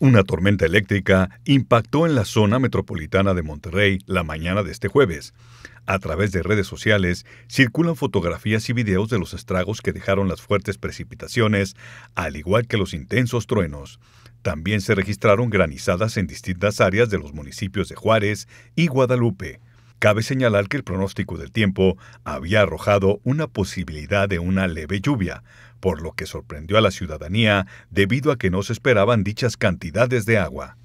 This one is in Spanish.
Una tormenta eléctrica impactó en la zona metropolitana de Monterrey la mañana de este jueves. A través de redes sociales circulan fotografías y videos de los estragos que dejaron las fuertes precipitaciones, al igual que los intensos truenos. También se registraron granizadas en distintas áreas de los municipios de Juárez y Guadalupe. Cabe señalar que el pronóstico del tiempo había arrojado una posibilidad de una leve lluvia, por lo que sorprendió a la ciudadanía debido a que no se esperaban dichas cantidades de agua.